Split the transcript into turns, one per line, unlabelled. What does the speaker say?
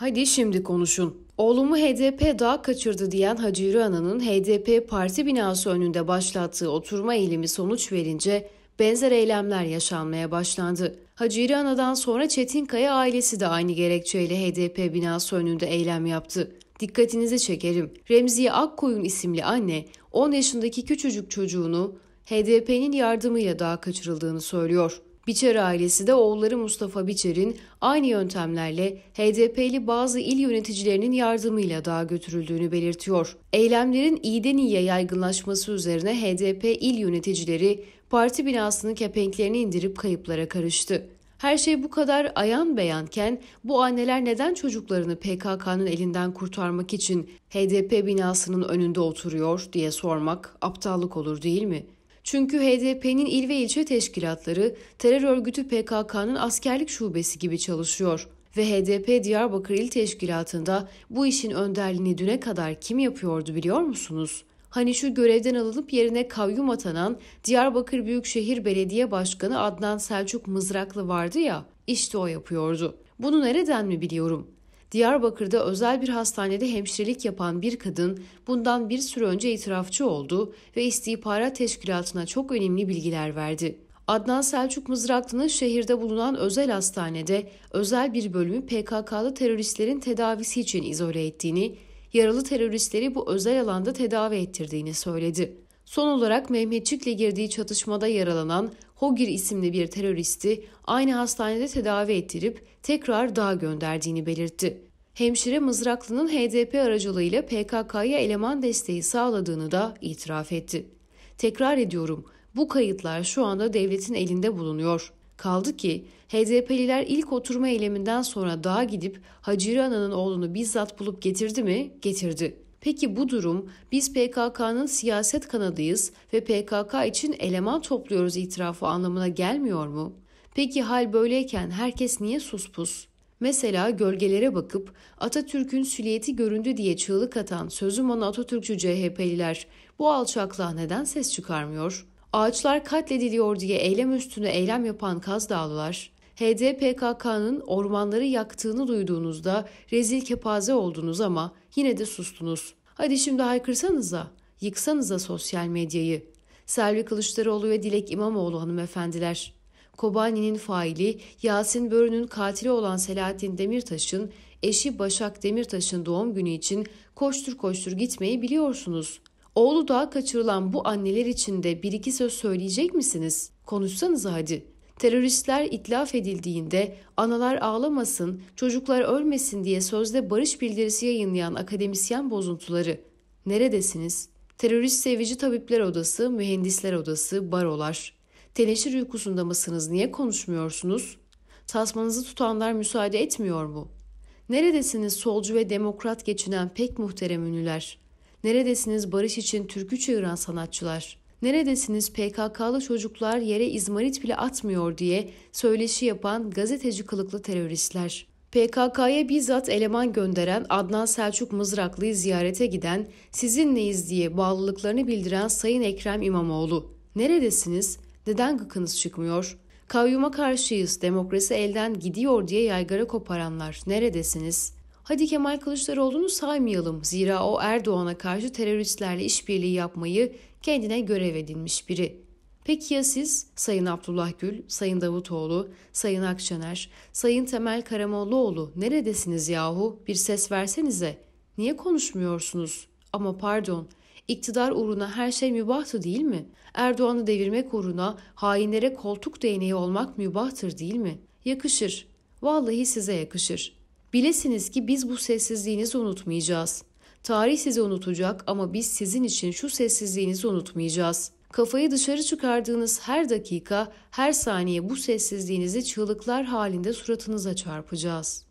Hadi şimdi konuşun. Oğlumu HDP daha kaçırdı diyen Hacı Yürü Ana'nın HDP parti binası önünde başlattığı oturma eylemi sonuç verince benzer eylemler yaşanmaya başlandı. Hacı Yürü Ana'dan sonra Çetinkaya ailesi de aynı gerekçeyle HDP binası önünde eylem yaptı. Dikkatinizi çekerim. Remziye Akkoyun isimli anne 10 yaşındaki küçücük çocuğunu HDP'nin yardımıyla daha kaçırıldığını söylüyor. Biçer ailesi de oğulları Mustafa Biçer'in aynı yöntemlerle HDP'li bazı il yöneticilerinin yardımıyla dağa götürüldüğünü belirtiyor. Eylemlerin iyiden iyiye yaygınlaşması üzerine HDP il yöneticileri parti binasının kepenklerini indirip kayıplara karıştı. Her şey bu kadar ayan beyanken bu anneler neden çocuklarını PKK'nın elinden kurtarmak için HDP binasının önünde oturuyor diye sormak aptallık olur değil mi?'' Çünkü HDP'nin il ve ilçe teşkilatları terör örgütü PKK'nın askerlik şubesi gibi çalışıyor ve HDP Diyarbakır İl Teşkilatı'nda bu işin önderliğini düne kadar kim yapıyordu biliyor musunuz? Hani şu görevden alınıp yerine kayyum atanan Diyarbakır Büyükşehir Belediye Başkanı Adnan Selçuk Mızraklı vardı ya, işte o yapıyordu. Bunu nereden mi biliyorum? Diyarbakır'da özel bir hastanede hemşirelik yapan bir kadın bundan bir süre önce itirafçı oldu ve istihbarat teşkilatına çok önemli bilgiler verdi. Adnan Selçuk Mızraklı'nın şehirde bulunan özel hastanede özel bir bölümü PKK'lı teröristlerin tedavisi için izole ettiğini, yaralı teröristleri bu özel alanda tedavi ettirdiğini söyledi. Son olarak Mehmetçik'le girdiği çatışmada yaralanan Hogir isimli bir teröristi aynı hastanede tedavi ettirip tekrar dağa gönderdiğini belirtti. Hemşire Mızraklı'nın HDP aracılığıyla PKK'ya eleman desteği sağladığını da itiraf etti. Tekrar ediyorum, bu kayıtlar şu anda devletin elinde bulunuyor. Kaldı ki HDP'liler ilk oturma eyleminden sonra dağa gidip Hacıri Ana'nın oğlunu bizzat bulup getirdi mi? Getirdi. Peki bu durum biz PKK'nın siyaset kanadıyız ve PKK için eleman topluyoruz itirafı anlamına gelmiyor mu? Peki hal böyleyken herkes niye suspus? Mesela gölgelere bakıp Atatürk'ün süliyeti göründü diye çığlık atan sözüm ona Atatürkçü CHP'liler bu alçaklığa neden ses çıkarmıyor? Ağaçlar katlediliyor diye eylem üstüne eylem yapan Kazdağlılar, HDPKK'nın ormanları yaktığını duyduğunuzda rezil kepaze oldunuz ama yine de sustunuz. Hadi şimdi haykırsanıza, yıksanıza sosyal medyayı. Selvi Kılıçdaroğlu ve Dilek İmamoğlu hanımefendiler. Kobani'nin faili Yasin Börü'nün katili olan Selahattin Demirtaş'ın eşi Başak Demirtaş'ın doğum günü için koştur koştur gitmeyi biliyorsunuz. Oğlu daha kaçırılan bu anneler için de bir iki söz söyleyecek misiniz? Konuşsanıza hadi. Teröristler itlaf edildiğinde analar ağlamasın, çocuklar ölmesin diye sözde barış bildirisi yayınlayan akademisyen bozuntuları. Neredesiniz? Terörist sevici tabipler odası, mühendisler odası, barolar. Teneşir uykusunda mısınız? Niye konuşmuyorsunuz? Tasmanızı tutanlar müsaade etmiyor mu? Neredesiniz solcu ve demokrat geçinen pek muhterem ünlüler? Neredesiniz barış için türkü çığıran sanatçılar?'' neredesiniz PKK'lı çocuklar yere izmarit bile atmıyor diye söyleşi yapan gazeteci kılıklı teröristler. PKK'ya bizzat eleman gönderen Adnan Selçuk Mızraklı'yı ziyarete giden, sizinleyiz diye bağlılıklarını bildiren Sayın Ekrem İmamoğlu. Neredesiniz? Neden gıkınız çıkmıyor? Kayyuma karşıyız, demokrasi elden gidiyor diye yaygara koparanlar. Neredesiniz? Hadi Kemal Kılıçdaroğlu'nu saymayalım. Zira o Erdoğan'a karşı teröristlerle işbirliği yapmayı kendine görev edinmiş biri. Peki ya siz Sayın Abdullah Gül, Sayın Davutoğlu, Sayın Akşener, Sayın Temel Karamollaoğlu neredesiniz yahu? Bir ses versenize. Niye konuşmuyorsunuz? Ama pardon, iktidar uğruna her şey mübahtı değil mi? Erdoğan'ı devirmek uğruna hainlere koltuk değneği olmak mübahtır değil mi? Yakışır. Vallahi size yakışır. Bilesiniz ki biz bu sessizliğinizi unutmayacağız. Tarih sizi unutacak ama biz sizin için şu sessizliğinizi unutmayacağız. Kafayı dışarı çıkardığınız her dakika, her saniye bu sessizliğinizi çığlıklar halinde suratınıza çarpacağız.